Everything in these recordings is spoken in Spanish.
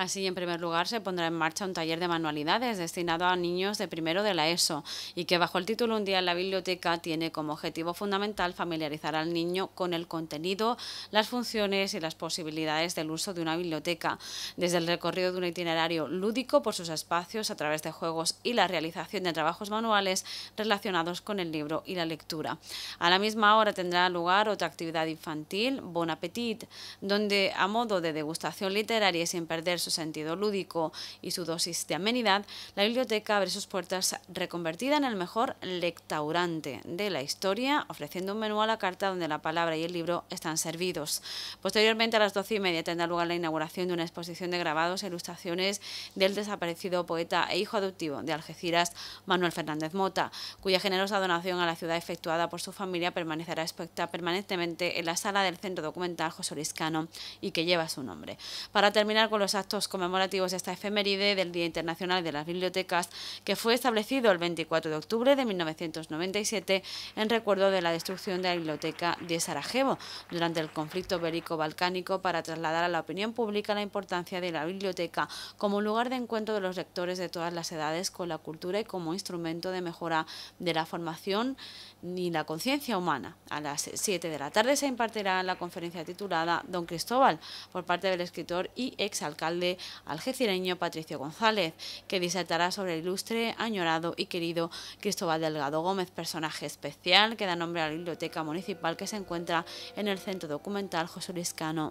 Así, en primer lugar, se pondrá en marcha un taller de manualidades destinado a niños de primero de la ESO y que bajo el título Un día en la biblioteca tiene como objetivo fundamental familiarizar al niño con el contenido, las funciones y las posibilidades del uso de una biblioteca, desde el recorrido de un itinerario lúdico por sus espacios a través de juegos y la realización de trabajos manuales relacionados con el libro y la lectura. A la misma hora tendrá lugar otra actividad infantil, Bon Appetit, donde a modo de degustación literaria y sin perder sentido lúdico y su dosis de amenidad, la biblioteca abre sus puertas reconvertida en el mejor lectaurante de la historia, ofreciendo un menú a la carta donde la palabra y el libro están servidos. Posteriormente, a las doce y media, tendrá lugar la inauguración de una exposición de grabados e ilustraciones del desaparecido poeta e hijo adoptivo de Algeciras, Manuel Fernández Mota, cuya generosa donación a la ciudad efectuada por su familia permanecerá expecta permanentemente en la sala del Centro Documental José Oriscano y que lleva su nombre. Para terminar con los actos conmemorativos de esta efeméride del Día Internacional de las Bibliotecas, que fue establecido el 24 de octubre de 1997 en recuerdo de la destrucción de la biblioteca de Sarajevo durante el conflicto bélico-balcánico para trasladar a la opinión pública la importancia de la biblioteca como lugar de encuentro de los lectores de todas las edades con la cultura y como instrumento de mejora de la formación y la conciencia humana. A las 7 de la tarde se impartirá la conferencia titulada Don Cristóbal por parte del escritor y alcalde algecireño Patricio González, que disertará sobre el ilustre, añorado y querido Cristóbal Delgado Gómez, personaje especial que da nombre a la biblioteca municipal que se encuentra en el Centro Documental José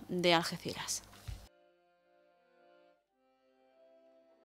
de Algeciras.